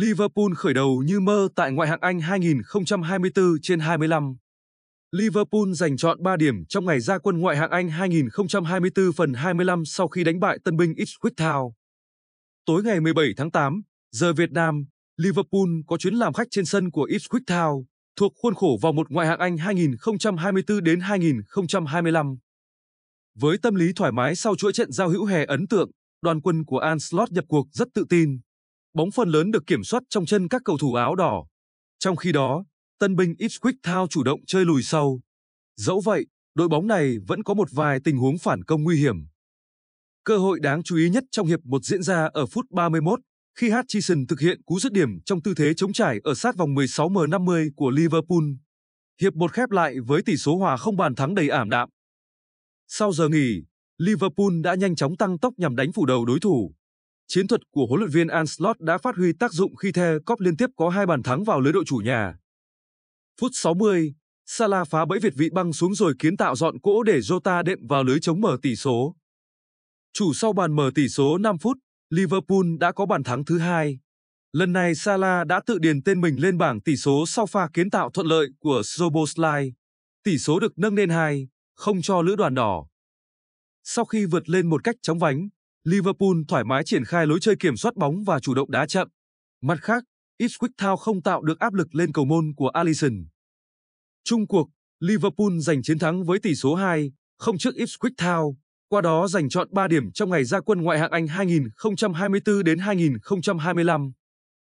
Liverpool khởi đầu như mơ tại ngoại hạng Anh 2024 trên 25. Liverpool giành chọn 3 điểm trong ngày ra quân ngoại hạng Anh 2024 phần 25 sau khi đánh bại tân binh Ipswich Town. Tối ngày 17 tháng 8, giờ Việt Nam, Liverpool có chuyến làm khách trên sân của Ipswich Town, thuộc khuôn khổ vòng một ngoại hạng Anh 2024 đến 2025. Với tâm lý thoải mái sau chuỗi trận giao hữu hè ấn tượng, đoàn quân của Anslot nhập cuộc rất tự tin bóng phần lớn được kiểm soát trong chân các cầu thủ áo đỏ. Trong khi đó, tân binh Ipswich Town chủ động chơi lùi sâu. Dẫu vậy, đội bóng này vẫn có một vài tình huống phản công nguy hiểm. Cơ hội đáng chú ý nhất trong hiệp một diễn ra ở phút 31 khi Hutchison thực hiện cú dứt điểm trong tư thế chống trải ở sát vòng 16m50 của Liverpool. Hiệp một khép lại với tỷ số hòa không bàn thắng đầy ảm đạm. Sau giờ nghỉ, Liverpool đã nhanh chóng tăng tốc nhằm đánh phủ đầu đối thủ chiến thuật của huấn luyện viên Anslot đã phát huy tác dụng khi The Cop liên tiếp có hai bàn thắng vào lưới đội chủ nhà. Phút 60, Salah phá bẫy Việt vị băng xuống rồi kiến tạo dọn cỗ để Jota đệm vào lưới chống mở tỷ số. Chủ sau bàn mở tỷ số 5 phút, Liverpool đã có bàn thắng thứ hai. Lần này Salah đã tự điền tên mình lên bảng tỷ số sau pha kiến tạo thuận lợi của Soboslai. Tỷ số được nâng lên 2, không cho lữ đoàn đỏ. Sau khi vượt lên một cách chóng vánh, Liverpool thoải mái triển khai lối chơi kiểm soát bóng và chủ động đá chậm. Mặt khác, Ipswich Town không tạo được áp lực lên cầu môn của Alisson. Chung cuộc, Liverpool giành chiến thắng với tỷ số 2 không trước Ipswich Town, qua đó giành chọn 3 điểm trong ngày ra quân ngoại hạng Anh 2024 đến 2025.